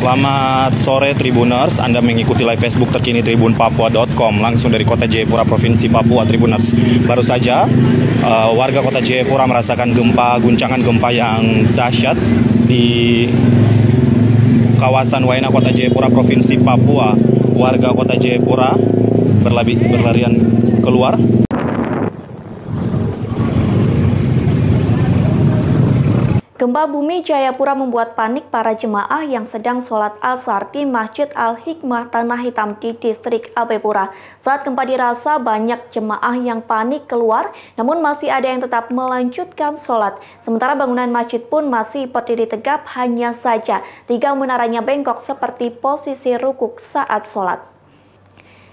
Selamat sore Tribuners, Anda mengikuti live Facebook terkini Tribun Papua.com langsung dari kota Jayapura Provinsi Papua Tribuners. Baru saja uh, warga kota Jayapura merasakan gempa, guncangan gempa yang dahsyat di kawasan Waena Kota Jayapura Provinsi Papua. Warga kota Jayapura berlari berlarian keluar Gempa bumi Jayapura membuat panik para jemaah yang sedang sholat asar di Masjid Al-Hikmah Tanah Hitam di distrik Abepura. Saat gempa dirasa, banyak jemaah yang panik keluar, namun masih ada yang tetap melanjutkan sholat. Sementara bangunan masjid pun masih berdiri tegap, hanya saja tiga menaranya bengkok seperti posisi rukuk saat sholat.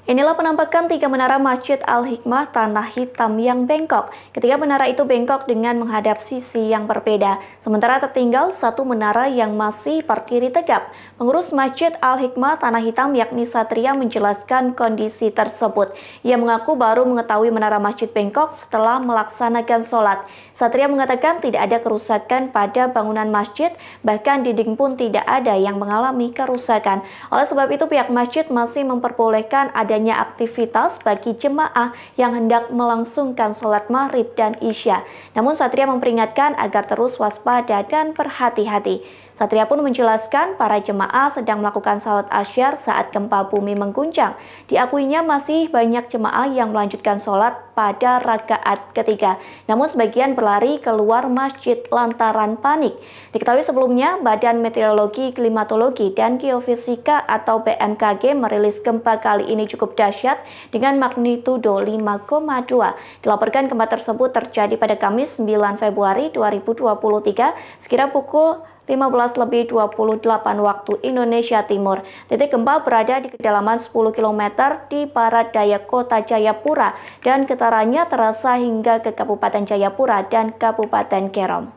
Inilah penampakan tiga menara Masjid Al-Hikmah Tanah Hitam yang bengkok. Ketiga menara itu bengkok dengan menghadap sisi yang berbeda. Sementara tertinggal satu menara yang masih berdiri tegap. Pengurus Masjid Al-Hikmah Tanah Hitam yakni Satria menjelaskan kondisi tersebut. Ia mengaku baru mengetahui menara masjid bengkok setelah melaksanakan sholat. Satria mengatakan tidak ada kerusakan pada bangunan masjid, bahkan dinding pun tidak ada yang mengalami kerusakan. Oleh sebab itu pihak masjid masih memperbolehkan ada adanya aktivitas bagi jemaah yang hendak melangsungkan sholat maghrib dan isya. Namun Satria memperingatkan agar terus waspada dan berhati-hati. Satria pun menjelaskan para jemaah sedang melakukan sholat asyar saat gempa bumi mengguncang. Diakuinya masih banyak jemaah yang melanjutkan sholat pada rakaat ketiga. Namun sebagian berlari keluar masjid lantaran panik. Diketahui sebelumnya, Badan Meteorologi, Klimatologi, dan Geofisika atau BMKG merilis gempa kali ini cukup dahsyat dengan magnitudo 5,2. Dilaporkan gempa tersebut terjadi pada Kamis 9 Februari 2023 sekira pukul 15 lebih 28 waktu Indonesia Timur. Titik gempa berada di kedalaman 10 km di barat daya kota Jayapura dan getarannya terasa hingga ke Kabupaten Jayapura dan Kabupaten Kerom.